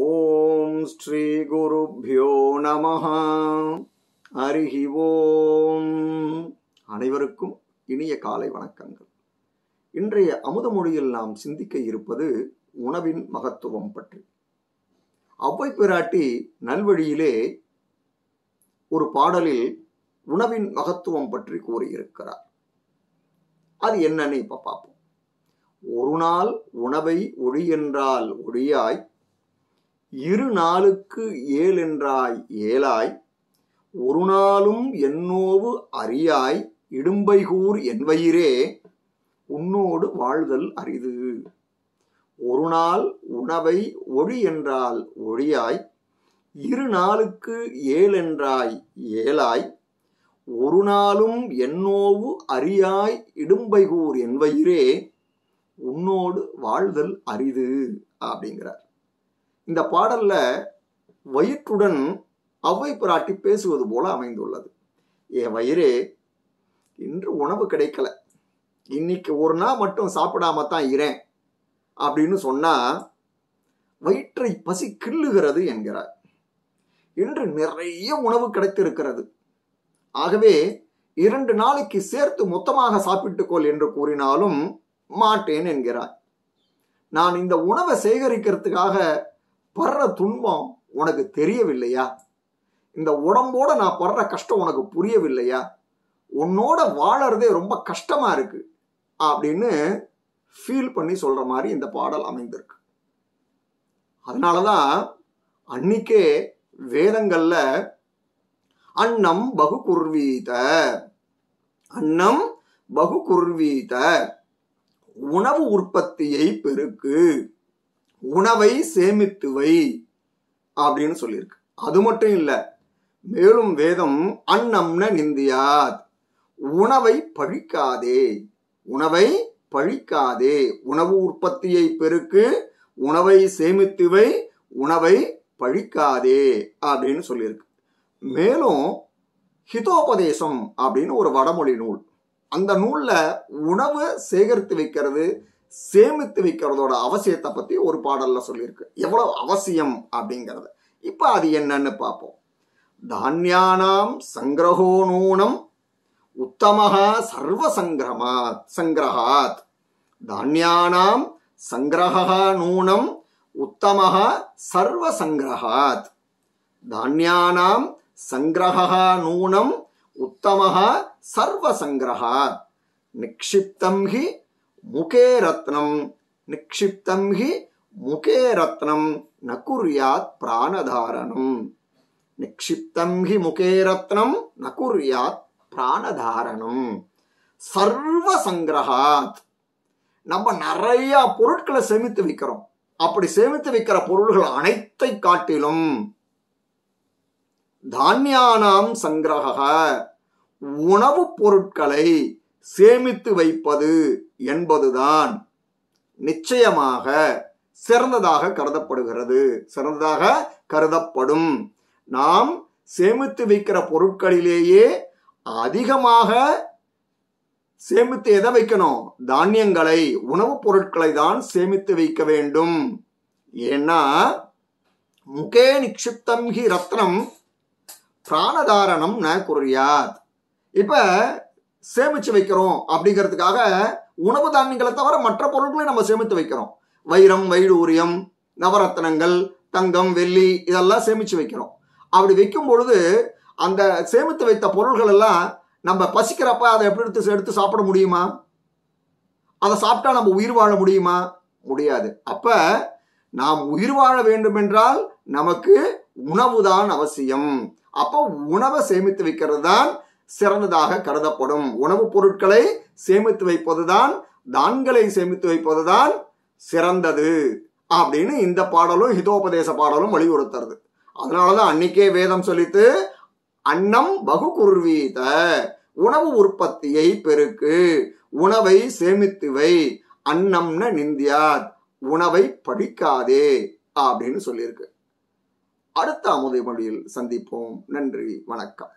ஓம் ஸ்ரீ ஸ்ரீகுருப்போ நம அருகி ஓம் அனைவருக்கும் இனிய காலை வணக்கங்கள் இன்றைய அமுதமொழியில் நாம் சிந்திக்க இருப்பது உணவின் மகத்துவம் பற்றி அவ்வை பிராட்டி நல்வழியிலே ஒரு பாடலில் உணவின் மகத்துவம் பற்றி கூறியிருக்கிறார் அது என்னன்னு இப்ப பார்ப்போம் ஒரு நாள் உணவை ஒழி என்றால் ஒழியாய் இரு நாளுக்கு ஏழென்றாய் ஏலாய் ஒரு நாளும் என்னோவு அறியாய் இடும்பைகூர் என்வயிரே உன்னோடு வாழ்தல் அரிது ஒரு நாள் உணவை ஒழி என்றால் ஒழியாய் இரு நாளுக்கு ஏழென்றாய் ஏலாய் ஒரு நாளும் என்னோவு அறியாய் இடும்பைகூர் என்வயிரே உன்னோடு வாழ்தல் அரிது அப்படிங்கிறார் இந்த பாடல்ல வயிற்றுடன் அவ்வை பிராட்டி பேசுவது போல அமைந்துள்ளது என் வயிறே இன்று உணவு கிடைக்கல இன்னைக்கு ஒரு நாள் மட்டும் சாப்பிடாம தான் இறேன் அப்படின்னு சொன்னா வயிற்றை பசி கிள்ளுகிறது என்கிறார் இன்று நிறைய உணவு கிடைத்திருக்கிறது ஆகவே இரண்டு நாளைக்கு சேர்த்து மொத்தமாக சாப்பிட்டுக்கொள் என்று கூறினாலும் மாட்டேன் என்கிறார் நான் இந்த உணவை சேகரிக்கிறதுக்காக படுற துன்பம் உனக்கு தெரியவில்லையா இந்த உடம்போட நான் படுற கஷ்டம் உனக்கு புரியவில்லையா உன்னோட வாழறதே ரொம்ப கஷ்டமா இருக்கு அப்படின்னு ஃபீல் பண்ணி சொல்ற மாதிரி இந்த பாடல் அமைந்திருக்கு அதனால தான் அன்னைக்கே வேதங்கள்ல அன்னம் பகு குர்வீத அன்னம் பகு குர்வீத உணவு உற்பத்தியை பெருக்கு உணவை சேமித்து வை அப்படின்னு சொல்லியிருக்கு அது மட்டும் இல்லை மேலும் வேதம் அன்னம்ன நிந்தியாத் உணவை பழிக்காதே உணவை பழிக்காதே உணவு உற்பத்தியை பெருக்கு உணவை சேமித்துவை உணவை பழிக்காதே அப்படின்னு சொல்லியிருக்கு மேலும் ஹிதோபதேசம் அப்படின்னு ஒரு வடமொழி நூல் அந்த நூலில் உணவை சேகரித்து வைக்கிறது சேமித்து வைக்கிறதோட அவசியத்தை பற்றி ஒரு பாடலில் சொல்லியிருக்கு எவ்வளோ அவசியம் அப்படிங்கிறது இப்போ அது என்னன்னு பார்ப்போம் தானியானாம் சங்கிரகோ நூனம் உத்தமஹா சர்வ சங்கிரமாத் சங்கிரகாத் தானியானாம் சங்கிரகா நூனம் உத்தமஹா சர்வ சங்கிரகாத் தானியானாம் சங்கிரகா நூனம் உத்தமஹா சர்வ சங்கிரகாத் நிக்ஷிப்தம் ஹி முகே ரத்னம் நிக்ஷிப்தம் ஹி முகே ரத்னம் நகுர்யாத் பிராணதாரணம் நிக்ஷிப்தம் ஹி முகே ரத்னம் நகுர்யாத் பிராணதாரணம் சர்வ சங்கிரகாத் நம்ம நிறைய பொருட்களை சேமித்து வைக்கிறோம் அப்படி சேமித்து வைக்கிற பொருள்கள் அனைத்தை காட்டிலும் தானியானாம் சங்கிரக உணவுப் பொருட்களை சேமித்து வைப்பது என்பதுதான் நிச்சயமாக சிறந்ததாக கருதப்படுகிறது சிறந்ததாக கருதப்படும் நாம் சேமித்து வைக்கிற பொருட்களிலேயே அதிகமாக சேமித்து எதை வைக்கணும் தானியங்களை உணவுப் பொருட்களை தான் சேமித்து வைக்க வேண்டும் ஏன்னா முகே நிக்ஷிப்தம் ஹி ரத்னம் பிராணதாரணம் ந குறியாத் இப்போ சேமிச்சு வைக்கிறோம் அப்படிங்கிறதுக்காக உணவு தானியங்களை தவிர மற்ற பொருட்களை நம்ம சேமித்து வைக்கிறோம் வைரம் வைடூரியம் நவரத்னங்கள் தங்கம் வெள்ளி இதெல்லாம் சேமித்து வைக்கிறோம் அப்படி வைக்கும் பொழுது அந்த சேமித்து வைத்த பொருள்கள் எல்லாம் நம்ம பசிக்கிறப்ப அதை எப்படி எடுத்து எடுத்து சாப்பிட முடியுமா அதை சாப்பிட்டா நம்ம உயிர் வாழ முடியுமா முடியாது அப்ப நாம் உயிர் வாழ வேண்டும் என்றால் நமக்கு உணவு தான் அவசியம் அப்போ உணவை சேமித்து வைக்கிறது தான் சிறந்ததாக கருதப்படும் உணவுப் பொருட்களை சேமித்து வைப்பதுதான் தான்களை சேமித்து வைப்பதுதான் சிறந்தது அப்படின்னு இந்த பாடலும் ஹிதோபதேச பாடலும் வலியுறுத்துறது அதனாலதான் அன்னைக்கே வேதம் சொல்லித்து அன்னம் பகு உணவு உற்பத்தியை பெருக்கு உணவை சேமித்து வை அன்னம்ன நிந்தியா உணவை படிக்காதே அப்படின்னு சொல்லியிருக்கு அடுத்த அமுதை மொழியில் சந்திப்போம் நன்றி வணக்கம்